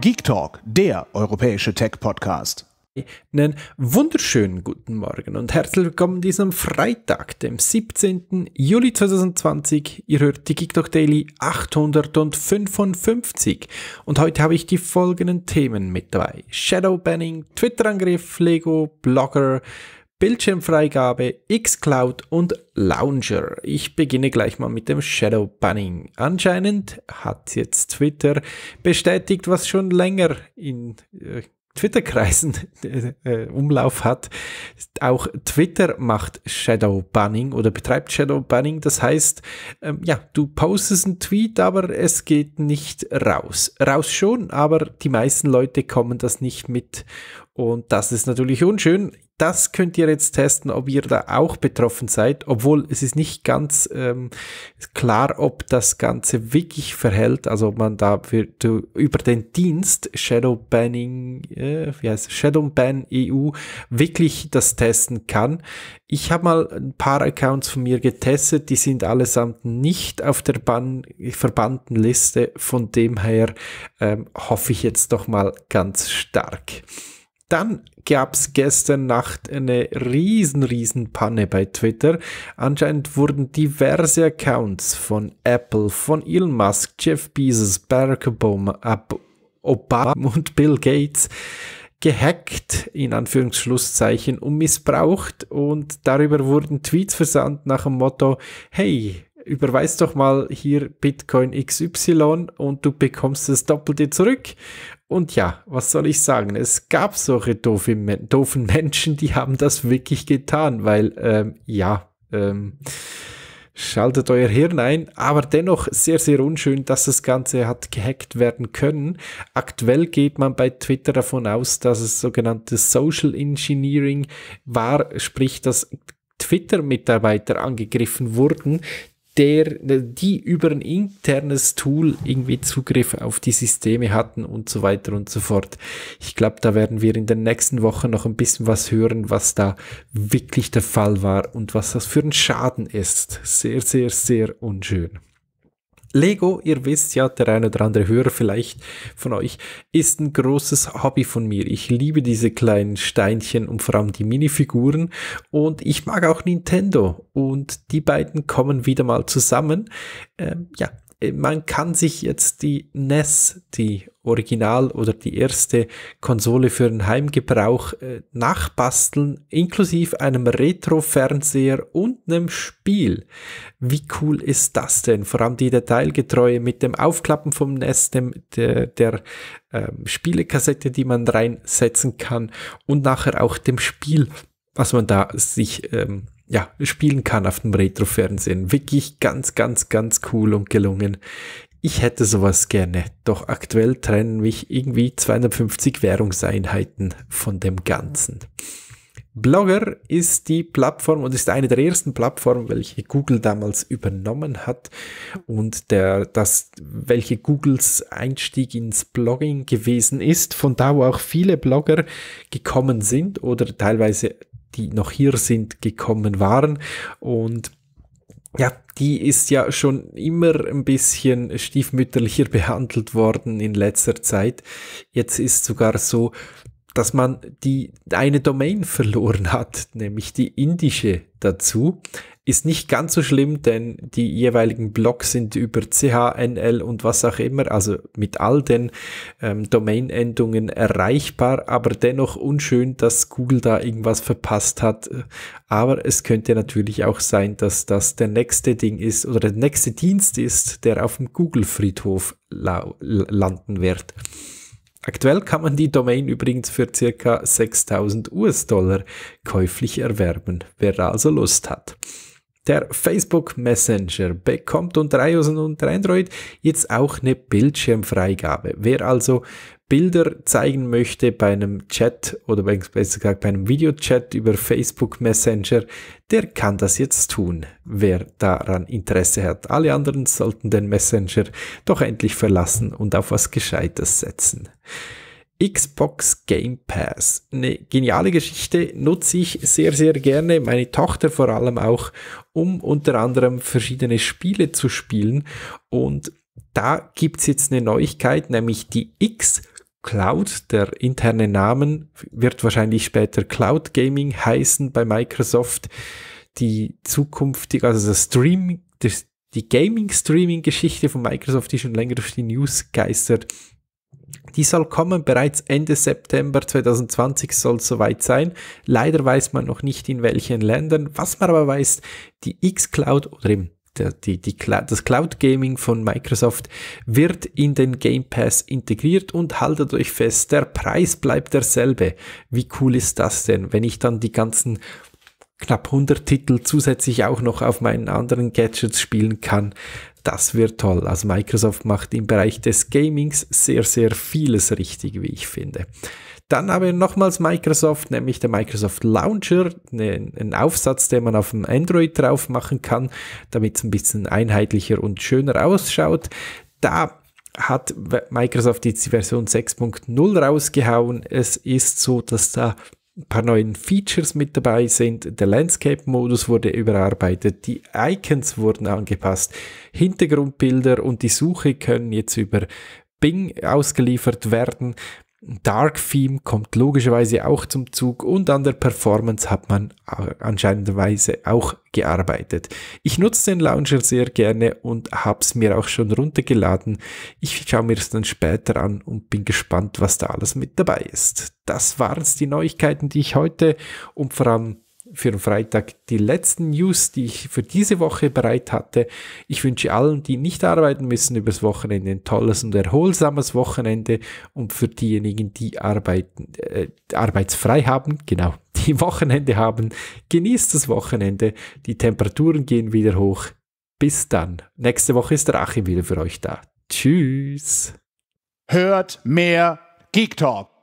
Geek Talk, der europäische Tech-Podcast. Einen wunderschönen guten Morgen und herzlich willkommen diesem Freitag, dem 17. Juli 2020. Ihr hört die Geek Talk Daily 855 und heute habe ich die folgenden Themen mit dabei. Shadow Banning, Twitter-Angriff, Lego, Blogger, Bildschirmfreigabe, Xcloud und Launcher. Ich beginne gleich mal mit dem Shadow Bunning. Anscheinend hat jetzt Twitter bestätigt, was schon länger in äh, Twitter-Kreisen äh, Umlauf hat. Auch Twitter macht Shadow Bunning oder betreibt Shadow Bunning. Das heißt, ähm, ja, du postest einen Tweet, aber es geht nicht raus. Raus schon, aber die meisten Leute kommen das nicht mit. Und das ist natürlich unschön das könnt ihr jetzt testen, ob ihr da auch betroffen seid, obwohl es ist nicht ganz ähm, klar, ob das Ganze wirklich verhält, also ob man da für, du, über den Dienst Shadow Banning, äh, wie heißt Shadow Ban EU wirklich das testen kann. Ich habe mal ein paar Accounts von mir getestet, die sind allesamt nicht auf der Ban verbannten Liste, von dem her ähm, hoffe ich jetzt doch mal ganz stark. Dann gab es gestern Nacht eine riesen, riesen Panne bei Twitter. Anscheinend wurden diverse Accounts von Apple, von Elon Musk, Jeff Bezos, Barack Obama, Obama und Bill Gates gehackt, in Anführungsschlusszeichen, und missbraucht. Und darüber wurden Tweets versandt nach dem Motto, hey, überweis doch mal hier Bitcoin XY und du bekommst das Doppelte zurück. Und ja, was soll ich sagen? Es gab solche doofe, doofen Menschen, die haben das wirklich getan, weil ähm, ja, ähm, schaltet euer Hirn ein, aber dennoch sehr, sehr unschön, dass das Ganze hat gehackt werden können. Aktuell geht man bei Twitter davon aus, dass es sogenannte Social Engineering war, sprich, dass Twitter-Mitarbeiter angegriffen wurden, der, die über ein internes Tool irgendwie Zugriff auf die Systeme hatten und so weiter und so fort. Ich glaube, da werden wir in den nächsten Wochen noch ein bisschen was hören, was da wirklich der Fall war und was das für ein Schaden ist. Sehr, sehr, sehr unschön. Lego, ihr wisst ja, der eine oder andere Hörer vielleicht von euch, ist ein großes Hobby von mir. Ich liebe diese kleinen Steinchen und vor allem die Minifiguren und ich mag auch Nintendo und die beiden kommen wieder mal zusammen. Ähm, ja, äh, man kann sich jetzt die NES, die Original oder die erste Konsole für den Heimgebrauch äh, nachbasteln, inklusive einem Retro-Fernseher und einem Spiel. Wie cool ist das denn? Vor allem die Detailgetreue mit dem Aufklappen vom NES, dem, der, der ähm, Spielekassette, die man reinsetzen kann und nachher auch dem Spiel, was man da sich ähm, ja, spielen kann auf dem Retro-Fernsehen. Wirklich ganz, ganz, ganz cool und gelungen. Ich hätte sowas gerne, doch aktuell trennen mich irgendwie 250 Währungseinheiten von dem Ganzen. Blogger ist die Plattform und ist eine der ersten Plattformen, welche Google damals übernommen hat und der, das, welche Googles Einstieg ins Blogging gewesen ist, von da wo auch viele Blogger gekommen sind oder teilweise die noch hier sind, gekommen waren. Und ja, die ist ja schon immer ein bisschen stiefmütterlicher behandelt worden in letzter Zeit. Jetzt ist sogar so, dass man die eine Domain verloren hat, nämlich die indische dazu. Ist nicht ganz so schlimm, denn die jeweiligen Blogs sind über CHNL und was auch immer, also mit all den ähm, Domain-Endungen erreichbar, aber dennoch unschön, dass Google da irgendwas verpasst hat. Aber es könnte natürlich auch sein, dass das der nächste Ding ist oder der nächste Dienst ist, der auf dem Google-Friedhof landen wird. Aktuell kann man die Domain übrigens für circa 6000 US-Dollar käuflich erwerben, wer da also Lust hat. Der Facebook Messenger bekommt unter iOS und unter Android jetzt auch eine Bildschirmfreigabe. Wer also Bilder zeigen möchte bei einem Chat oder bei, besser gesagt bei einem Videochat über Facebook Messenger, der kann das jetzt tun, wer daran Interesse hat. Alle anderen sollten den Messenger doch endlich verlassen und auf was Gescheites setzen. Xbox Game Pass. Eine geniale Geschichte, nutze ich sehr, sehr gerne, meine Tochter vor allem auch, um unter anderem verschiedene Spiele zu spielen. Und da gibt es jetzt eine Neuigkeit, nämlich die X. Cloud, der interne Namen, wird wahrscheinlich später Cloud Gaming heißen bei Microsoft. Die zukünftige, also das Streaming, das, die Gaming-Streaming-Geschichte von Microsoft, die schon länger durch die News geistert, die soll kommen, bereits Ende September 2020 soll soweit sein. Leider weiß man noch nicht in welchen Ländern. Was man aber weiß, die X-Cloud oder eben der, die, die, das Cloud Gaming von Microsoft wird in den Game Pass integriert und haltet euch fest, der Preis bleibt derselbe. Wie cool ist das denn, wenn ich dann die ganzen knapp 100 Titel zusätzlich auch noch auf meinen anderen Gadgets spielen kann. Das wird toll. Also Microsoft macht im Bereich des Gamings sehr, sehr vieles richtig, wie ich finde. Dann haben wir nochmals Microsoft, nämlich der Microsoft Launcher, ne, einen Aufsatz, den man auf dem Android drauf machen kann, damit es ein bisschen einheitlicher und schöner ausschaut. Da hat Microsoft jetzt die Version 6.0 rausgehauen. Es ist so, dass da ein paar neuen Features mit dabei sind. Der Landscape-Modus wurde überarbeitet, die Icons wurden angepasst, Hintergrundbilder und die Suche können jetzt über Bing ausgeliefert werden. Dark Theme kommt logischerweise auch zum Zug und an der Performance hat man anscheinenderweise auch gearbeitet. Ich nutze den Launcher sehr gerne und habe es mir auch schon runtergeladen. Ich schaue mir es dann später an und bin gespannt, was da alles mit dabei ist. Das waren es die Neuigkeiten, die ich heute und vor allem für den Freitag die letzten News, die ich für diese Woche bereit hatte. Ich wünsche allen, die nicht arbeiten müssen übers Wochenende, ein tolles und erholsames Wochenende und für diejenigen, die arbeiten, äh, arbeitsfrei haben, genau, die Wochenende haben, genießt das Wochenende. Die Temperaturen gehen wieder hoch. Bis dann. Nächste Woche ist der Achim wieder für euch da. Tschüss. Hört mehr Geek Talk.